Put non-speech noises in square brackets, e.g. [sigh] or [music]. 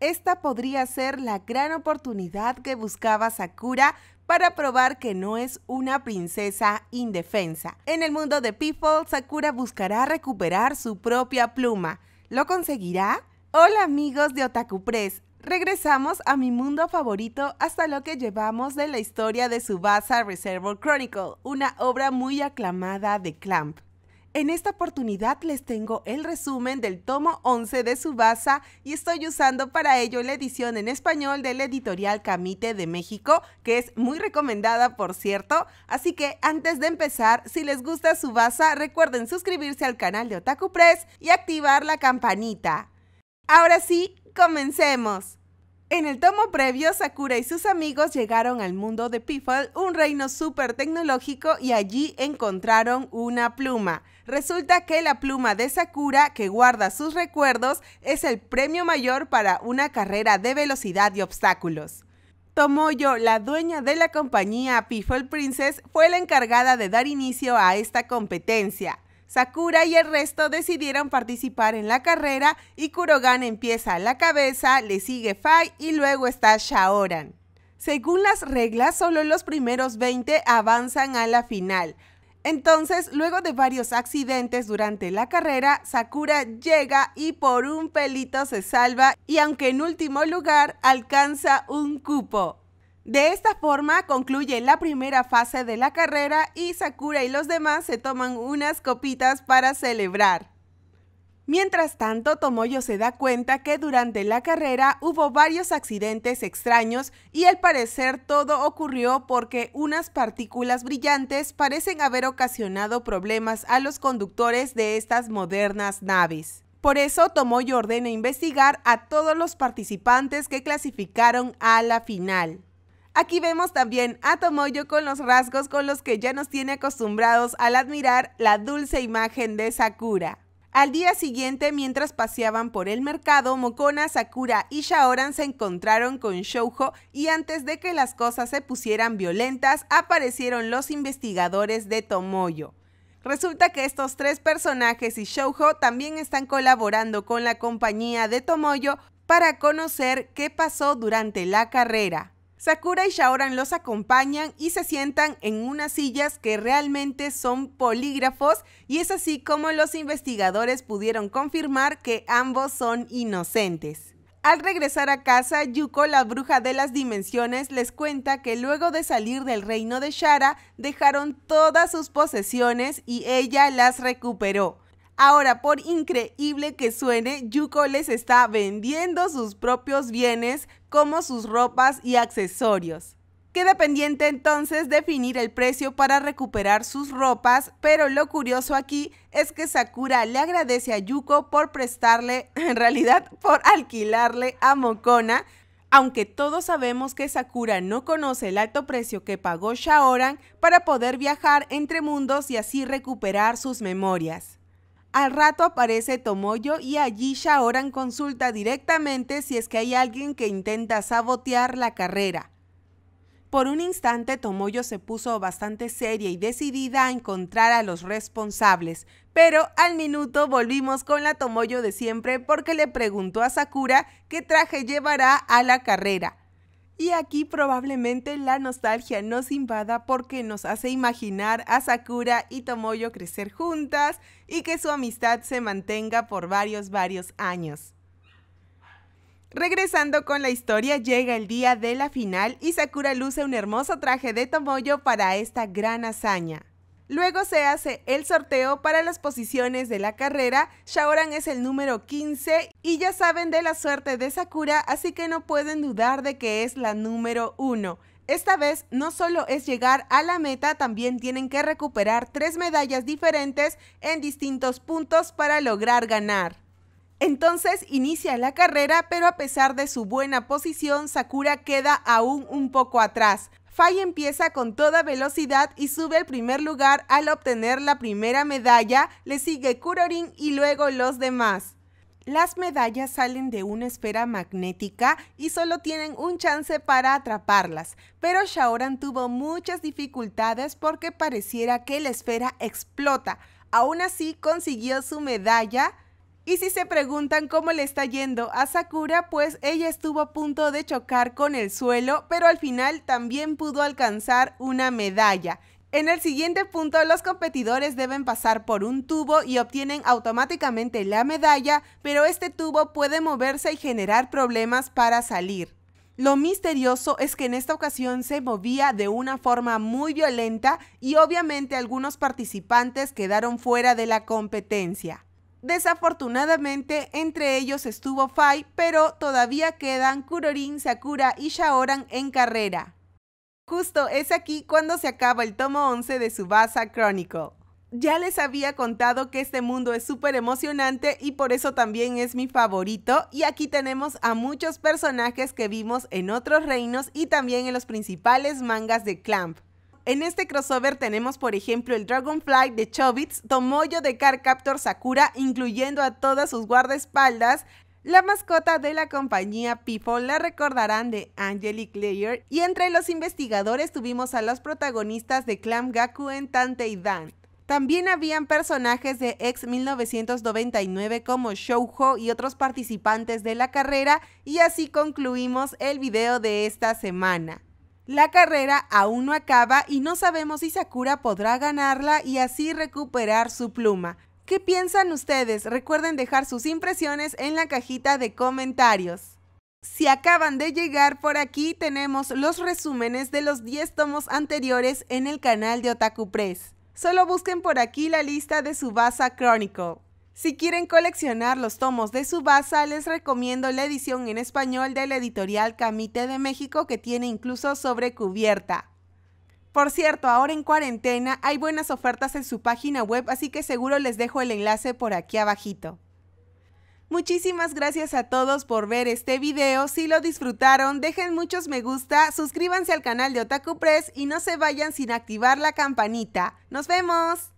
Esta podría ser la gran oportunidad que buscaba Sakura para probar que no es una princesa indefensa. En el mundo de People, Sakura buscará recuperar su propia pluma. ¿Lo conseguirá? Hola amigos de Otaku Press, regresamos a mi mundo favorito hasta lo que llevamos de la historia de Subasa Reservoir Chronicle, una obra muy aclamada de Clamp. En esta oportunidad les tengo el resumen del tomo 11 de Subasa y estoy usando para ello la edición en español de la editorial Camite de México, que es muy recomendada por cierto. Así que antes de empezar, si les gusta Subasa, recuerden suscribirse al canal de Otaku Press y activar la campanita. Ahora sí, comencemos. En el tomo previo, Sakura y sus amigos llegaron al mundo de Piffle, un reino súper tecnológico, y allí encontraron una pluma. Resulta que la pluma de Sakura, que guarda sus recuerdos, es el premio mayor para una carrera de velocidad y obstáculos. Tomoyo, la dueña de la compañía Piffle Princess, fue la encargada de dar inicio a esta competencia. Sakura y el resto decidieron participar en la carrera y Kurogan empieza a la cabeza, le sigue Fai y luego está Shaoran. Según las reglas, solo los primeros 20 avanzan a la final. Entonces, luego de varios accidentes durante la carrera, Sakura llega y por un pelito se salva y aunque en último lugar alcanza un cupo. De esta forma concluye la primera fase de la carrera y Sakura y los demás se toman unas copitas para celebrar. Mientras tanto, Tomoyo se da cuenta que durante la carrera hubo varios accidentes extraños y al parecer todo ocurrió porque unas partículas brillantes parecen haber ocasionado problemas a los conductores de estas modernas naves. Por eso Tomoyo ordena investigar a todos los participantes que clasificaron a la final. Aquí vemos también a Tomoyo con los rasgos con los que ya nos tiene acostumbrados al admirar la dulce imagen de Sakura. Al día siguiente, mientras paseaban por el mercado, Mokona, Sakura y Shaoran se encontraron con Shoujo y antes de que las cosas se pusieran violentas, aparecieron los investigadores de Tomoyo. Resulta que estos tres personajes y Shoujo también están colaborando con la compañía de Tomoyo para conocer qué pasó durante la carrera. Sakura y Shaoran los acompañan y se sientan en unas sillas que realmente son polígrafos y es así como los investigadores pudieron confirmar que ambos son inocentes. Al regresar a casa, Yuko, la bruja de las dimensiones, les cuenta que luego de salir del reino de Shara, dejaron todas sus posesiones y ella las recuperó. Ahora, por increíble que suene, Yuko les está vendiendo sus propios bienes como sus ropas y accesorios. Queda pendiente entonces definir el precio para recuperar sus ropas, pero lo curioso aquí es que Sakura le agradece a Yuko por prestarle, [laughs] en realidad por alquilarle a Mokona, aunque todos sabemos que Sakura no conoce el alto precio que pagó Shaoran para poder viajar entre mundos y así recuperar sus memorias. Al rato aparece Tomoyo y allí oran consulta directamente si es que hay alguien que intenta sabotear la carrera. Por un instante Tomoyo se puso bastante seria y decidida a encontrar a los responsables, pero al minuto volvimos con la Tomoyo de siempre porque le preguntó a Sakura qué traje llevará a la carrera. Y aquí probablemente la nostalgia nos invada porque nos hace imaginar a Sakura y Tomoyo crecer juntas y que su amistad se mantenga por varios, varios años. Regresando con la historia, llega el día de la final y Sakura luce un hermoso traje de Tomoyo para esta gran hazaña. Luego se hace el sorteo para las posiciones de la carrera. Shaoran es el número 15 y ya saben de la suerte de Sakura, así que no pueden dudar de que es la número 1. Esta vez no solo es llegar a la meta, también tienen que recuperar tres medallas diferentes en distintos puntos para lograr ganar. Entonces inicia la carrera, pero a pesar de su buena posición, Sakura queda aún un poco atrás. Fai empieza con toda velocidad y sube al primer lugar al obtener la primera medalla, le sigue Kurorin y luego los demás. Las medallas salen de una esfera magnética y solo tienen un chance para atraparlas, pero Shaoran tuvo muchas dificultades porque pareciera que la esfera explota. Aún así consiguió su medalla, y si se preguntan cómo le está yendo a Sakura, pues ella estuvo a punto de chocar con el suelo, pero al final también pudo alcanzar una medalla. En el siguiente punto, los competidores deben pasar por un tubo y obtienen automáticamente la medalla, pero este tubo puede moverse y generar problemas para salir. Lo misterioso es que en esta ocasión se movía de una forma muy violenta y obviamente algunos participantes quedaron fuera de la competencia. Desafortunadamente, entre ellos estuvo Fai, pero todavía quedan Kurorin, Sakura y Shaoran en carrera. Justo es aquí cuando se acaba el tomo 11 de Subasa Chronicle. Ya les había contado que este mundo es súper emocionante y por eso también es mi favorito. Y aquí tenemos a muchos personajes que vimos en otros reinos y también en los principales mangas de Clamp. En este crossover tenemos por ejemplo el Dragonfly de Chobits, Tomoyo de Carcaptor Sakura, incluyendo a todas sus guardaespaldas, la mascota de la compañía People la recordarán de Angelic Layer y entre los investigadores tuvimos a los protagonistas de Clam en Tante y Dan. También habían personajes de ex 1999 como Shoujo y otros participantes de la carrera y así concluimos el video de esta semana. La carrera aún no acaba y no sabemos si Sakura podrá ganarla y así recuperar su pluma. ¿Qué piensan ustedes? Recuerden dejar sus impresiones en la cajita de comentarios. Si acaban de llegar por aquí, tenemos los resúmenes de los 10 tomos anteriores en el canal de Otaku Press. Solo busquen por aquí la lista de Subasa Chronicle. Si quieren coleccionar los tomos de Subasa, les recomiendo la edición en español de editorial Camite de México que tiene incluso sobre cubierta. Por cierto, ahora en cuarentena hay buenas ofertas en su página web, así que seguro les dejo el enlace por aquí abajito. Muchísimas gracias a todos por ver este video, si lo disfrutaron dejen muchos me gusta, suscríbanse al canal de Otaku Press y no se vayan sin activar la campanita. ¡Nos vemos!